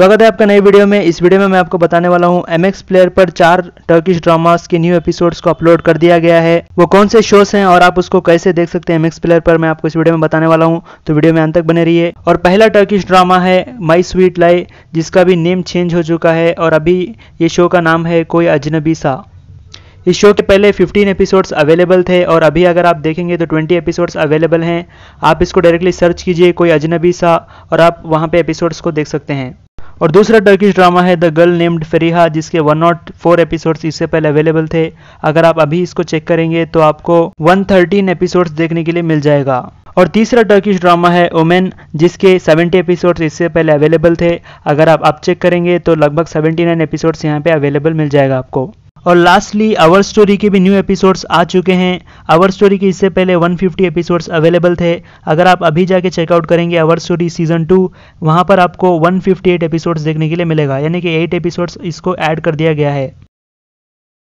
स्वागत है आपका नई वीडियो में इस वीडियो में मैं आपको बताने वाला हूँ एम प्लेयर पर चार टर्किश ड्रामास के न्यू एपिसोड्स को अपलोड कर दिया गया है वो कौन से शोज हैं और आप उसको कैसे देख सकते हैं एम प्लेयर पर मैं आपको इस वीडियो में बताने वाला हूँ तो वीडियो में अंत तक बने रहिए और पहला टर्किश ड्रामा है माई स्वीट लाई जिसका भी नेम चेंज हो चुका है और अभी ये शो का नाम है कोई अजनबी सा इस शो के पहले 15 एपिसोड्स अवेलेबल थे और अभी अगर आप देखेंगे तो 20 एपिसोड्स अवेलेबल हैं आप इसको डायरेक्टली सर्च कीजिए कोई अजनबी सा और आप वहाँ पे एपिसोड्स को देख सकते हैं और दूसरा टर्किश ड्रामा है द गर्ल नेम्ड फरीहा जिसके 104 एपिसोड्स इससे पहले अवेलेबल थे अगर आप अभी इसको चेक करेंगे तो आपको 113 एपिसोड्स देखने के लिए मिल जाएगा और तीसरा टर्किश ड्रामा है ओमेन जिसके 70 एपिसोड्स इससे पहले अवेलेबल थे अगर आप अब चेक करेंगे तो लगभग 79 एपिसोड्स यहाँ पे अवेलेबल मिल जाएगा आपको और लास्टली आवर स्टोरी के भी न्यू एपिसोड्स आ चुके हैं आवर स्टोरी के इससे पहले 150 एपिसोड्स अवेलेबल थे अगर आप अभी जाके चेकआउट करेंगे आवर स्टोरी सीजन टू वहाँ पर आपको 158 एपिसोड्स देखने के लिए मिलेगा यानी कि 8 एपिसोड्स इसको ऐड कर दिया गया है